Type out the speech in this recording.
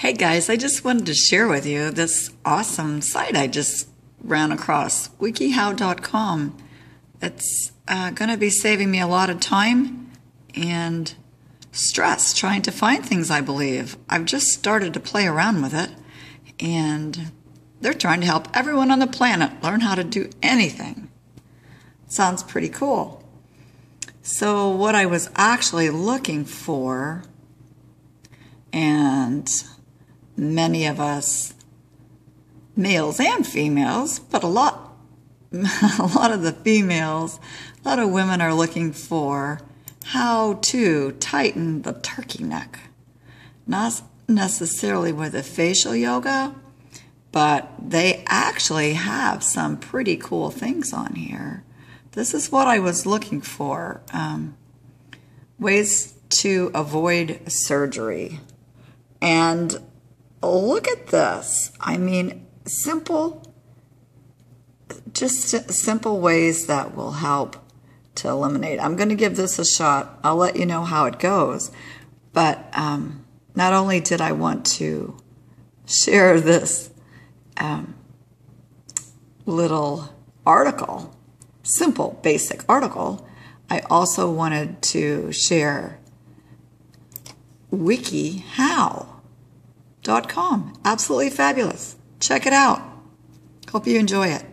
Hey guys, I just wanted to share with you this awesome site I just ran across, wikihow.com. It's uh, going to be saving me a lot of time and stress trying to find things, I believe. I've just started to play around with it, and they're trying to help everyone on the planet learn how to do anything. Sounds pretty cool. So, what I was actually looking for, and many of us, males and females, but a lot, a lot of the females, a lot of women are looking for how to tighten the turkey neck. Not necessarily with a facial yoga, but they actually have some pretty cool things on here. This is what I was looking for. Um, ways to avoid surgery. And look at this. I mean, simple, just simple ways that will help to eliminate. I'm going to give this a shot. I'll let you know how it goes. But um, not only did I want to share this um, little article, simple, basic article, I also wanted to share Wiki How. Absolutely fabulous. Check it out. Hope you enjoy it.